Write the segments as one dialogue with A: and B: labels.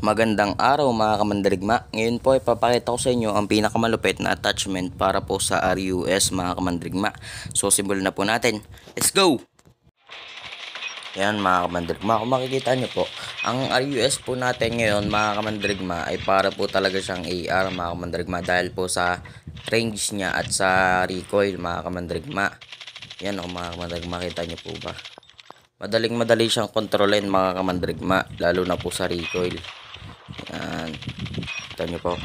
A: Magandang araw mga kamandarigma. Ngayon po ay papakita ko sa inyo ang pinakamalupit na attachment para po sa RUS mga kamandarigma. So simulan na po natin. Let's go! Yan mga kamandarigma, kung makikita nyo po, ang RUS po natin ngayon mga kamandrigma ay para po talaga siyang AR mga kamandrigma dahil po sa range niya at sa recoil mga kamandrigma. Yan o mga kamandrigma kita niyo po ba? Madaling madali siyang kontrolin mga kamandrigma lalo na po sa recoil. Yan. Kita niyo po.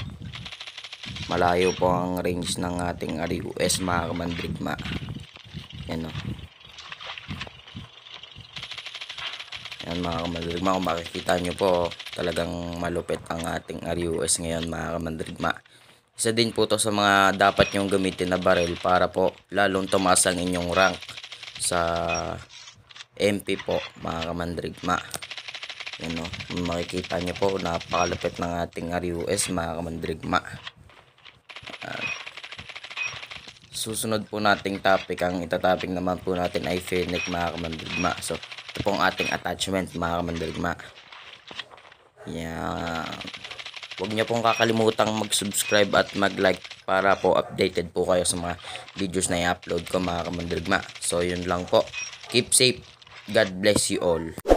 A: Malayo po ang range ng ating RUS mga kamandrigma. Yan o. Yan mga kamandirigma, kung makikita nyo po, talagang malupit ang ating RUS ngayon mga kamandirigma. Isa din po to sa mga dapat nyong gamitin na barrel para po lalong tumaas ang inyong rank sa MP po mga kamandirigma. Yan o, makikita nyo po, napakalupit ng ating RUS mga kamandirigma. Susunod po nating topic, ang itatapik naman po natin ay Fennec mga kamandirigma. So, ito po ating attachment mga kamandirigma yan huwag nyo pong kakalimutang mag subscribe at mag like para po updated po kayo sa mga videos na i-upload ko mga kamandirigma so yun lang po keep safe God bless you all